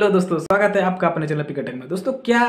hello दोस्तों स्वागत है आपका अपने चैनल पिकटेक में दोस्तों क्या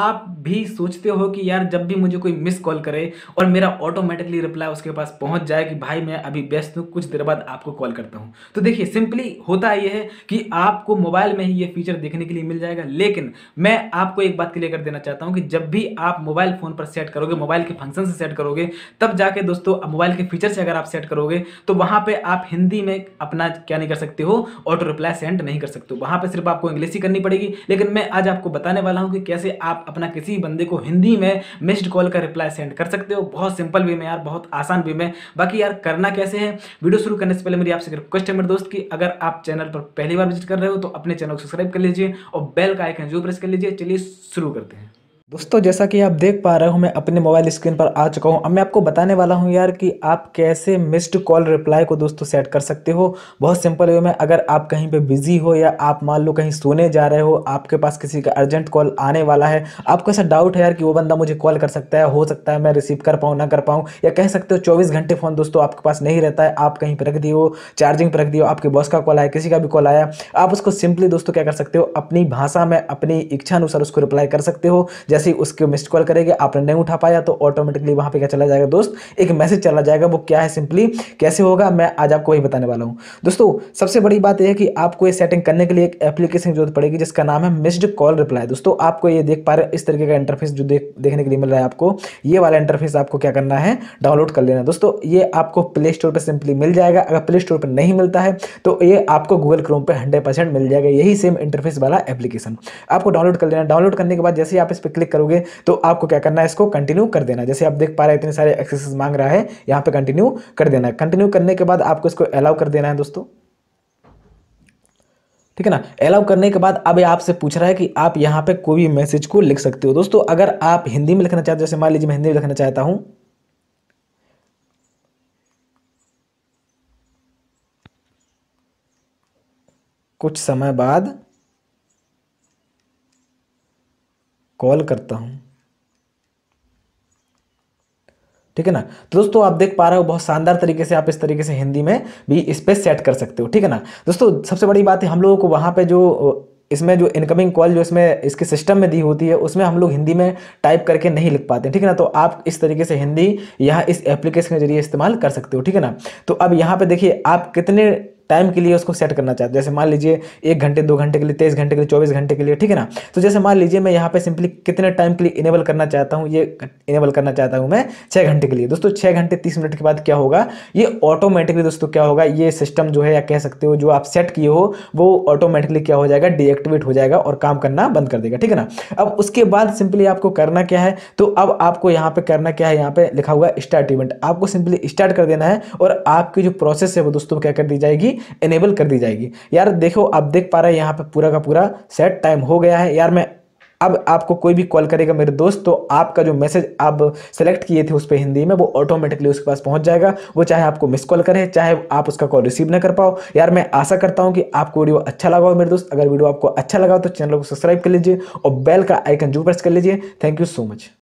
आप भी सोचते हो कि यार जब भी मुझे कोई मिस कॉल करे और मेरा ऑटोमेटिकली रिप्लाई उसके पास पहुंच जाए कि भाई मैं अभी व्यस्त हूँ कुछ देर बाद आपको कॉल करता हूँ तो देखिए सिंपली होता यह है कि आपको मोबाइल में ही ये फीचर देखने के लिए मिल जाएगा लेकिन मैं आपको एक बात क्लियर कर देना चाहता हूँ कि जब भी आप मोबाइल फ़ोन पर सेट करोगे मोबाइल के फंक्शन से सेट करोगे तब जाके दोस्तों मोबाइल के फीचर से अगर आप सेट करोगे तो वहाँ पर आप हिंदी में अपना क्या नहीं कर सकते हो ऑटो रिप्लाई सेंड नहीं कर सकते हो वहाँ पर सिर्फ आपको इंग्लिश ही करनी पड़ेगी लेकिन मैं आज आपको बताने वाला हूँ कि कैसे आप अपना किसी बंदे को हिंदी में मिस्ड कॉल का रिप्लाई सेंड कर सकते हो बहुत सिंपल वे में यार बहुत आसान वे में बाकी यार करना कैसे है वीडियो शुरू करने से पहले मेरी आपसे रिक्वेस्ट है मेरे दोस्त की अगर आप चैनल पर पहली बार विजिट कर रहे हो तो अपने चैनल को सब्सक्राइब कर लीजिए और बेल का आइकन जो प्रेस कर लीजिए चलिए शुरू करते हैं दोस्तों जैसा कि आप देख पा रहे हो मैं अपने मोबाइल स्क्रीन पर आ चुका हूँ अब मैं आपको बताने वाला हूँ यार कि आप कैसे मिस्ड कॉल रिप्लाई को दोस्तों सेट कर सकते हो बहुत सिंपल वे में अगर आप कहीं पे बिजी हो या आप मान लो कहीं सोने जा रहे हो आपके पास किसी का अर्जेंट कॉल आने वाला है आपको ऐसा डाउट है यार कि वो बंदा मुझे कॉल कर सकता है हो सकता है मैं रिसीव कर पाऊँ ना कर पाऊँ या कह सकते हो चौबीस घंटे फ़ोन दोस्तों आपके पास नहीं रहता है आप कहीं पर रख दिए हो चार्जिंग पर रख दिए हो आपके बॉस का कॉल आया किसी का भी कॉल आया आप उसको सिंपली दोस्तों क्या कर सकते हो अपनी भाषा में अपनी इच्छा अनुसार उसको रिप्लाई कर सकते हो जैसे जैसे ही उसके मिस्ड कॉल करेंगे आपने नहीं उठा पाया तो ऑटोमेटिकली वहां पर क्या चला जाएगा दोस्त एक मैसेज चला जाएगा वो क्या है सिंपली कैसे होगा मैं आज आपको वही बताने वाला हूँ दोस्तों सबसे बड़ी बात यह है कि आपको ये सेटिंग करने के लिए एक एप्लीकेशन की जरूरत पड़ेगी जिसका नाम है मिस्ड कॉल रिप्लाई दोस्तों आपको ये देख पा रहे इस तरीके का इंटरफेस जो देखने के लिए मिल रहा है आपको ये वाला इंटरफेस आपको क्या करना है डाउनलोड कर लेना दोस्तों ये आपको प्ले स्टोर पर सिंपली मिल जाएगा अगर प्ले स्टोर पर नहीं मिलता है तो ये आपको गूगल क्रोम पर हंड्रेड मिल जाएगा यही सेम इंटरफेस वाला एप्लीकेशन आपको डाउनलोड कर लेना डाउनलोड करने के बाद जैसे ही आप इस पर क्लिक करोगे तो आपको क्या करना है इसको कंटिन्यू कर देना जैसे आप देख पा रहे हैं इतने सारे एक्सेस मांग रहा है यहाँ पे कंटिन्यू कर देना है कंटिन्यू करने के बाद आपको इसको अलाउ कर देना है दोस्तों ठीक है ना अलाउ करने के बाद अब आपसे पूछ रहा है कि आप यहाँ पे कोई भी मैसेज को लिख सकते हो दोस्तों अगर आप हिंदी में लिखना चाहते हो जैसे मान लीजिए मैं हिंदी में लिखना चाहता हूँ कुछ समय बाद कॉल करता हूँ ठीक है ना तो दोस्तों आप देख पा रहे हो बहुत शानदार तरीके से आप इस तरीके से हिंदी में भी इस पर सेट कर सकते हो ठीक है ना दोस्तों सबसे बड़ी बात है हम लोगों को वहाँ पे जो इसमें जो इनकमिंग कॉल जो इसमें इसके सिस्टम में दी होती है उसमें हम लोग हिंदी में टाइप करके नहीं लिख पाते ठीक है ना तो आप इस तरीके से हिंदी यहाँ इस एप्लीकेशन के जरिए इस्तेमाल कर सकते हो ठीक है ना तो अब यहाँ पे देखिए आप कितने टाइम के लिए उसको सेट करना चाहते हैं जैसे मान लीजिए एक घंटे दो घंटे के लिए तेईस घंटे के लिए चौबीस घंटे के लिए ठीक है ना तो जैसे मान लीजिए मैं यहाँ पे सिंपली कितने टाइम के लिए इनेबल करना चाहता हूँ ये इनेबल करना चाहता हूँ मैं छः घंटे के लिए दोस्तों छः घंटे तीस मिनट के बाद क्या होगा ये ऑटोमेटिकली दोस्तों क्या होगा ये सिस्टम जो है या कह सकते हो जो आप सेट किए हो वो ऑटोमेटिकली क्या हो जाएगा डीएक्टिवेट हो जाएगा और काम करना बंद कर देगा ठीक है ना अब उसके बाद सिंपली आपको करना क्या है तो अब आपको यहाँ पे करना क्या है यहाँ पे लिखा हुआ स्टार्ट इवेंट आपको सिंपली स्टार्ट कर देना है और आपकी जो प्रोसेस है वो दोस्तों क्या कर दी जाएगी भी इनेबल कर दी जाएगी यार देखो आप देख पा रहे हैं यहाँ पर पूरा का पूरा सेट टाइम हो गया है यार मैं अब आपको कोई भी कॉल करेगा मेरे दोस्त तो आपका जो मैसेज आप सेलेक्ट किए थे उस पर हिंदी में वो ऑटोमेटिकली उसके पास पहुंच जाएगा वो चाहे आपको मिस कॉल करे चाहे आप उसका कॉल रिसीव ना कर पाओ यार मैं आशा करता हूं कि आपको वीडियो अच्छा लगा हो मेरे दोस्त अगर वीडियो आपको अच्छा लगा तो चैनल को सब्सक्राइब कर लीजिए और बेल का आइकन जो प्रेस कर लीजिए थैंक यू सो मच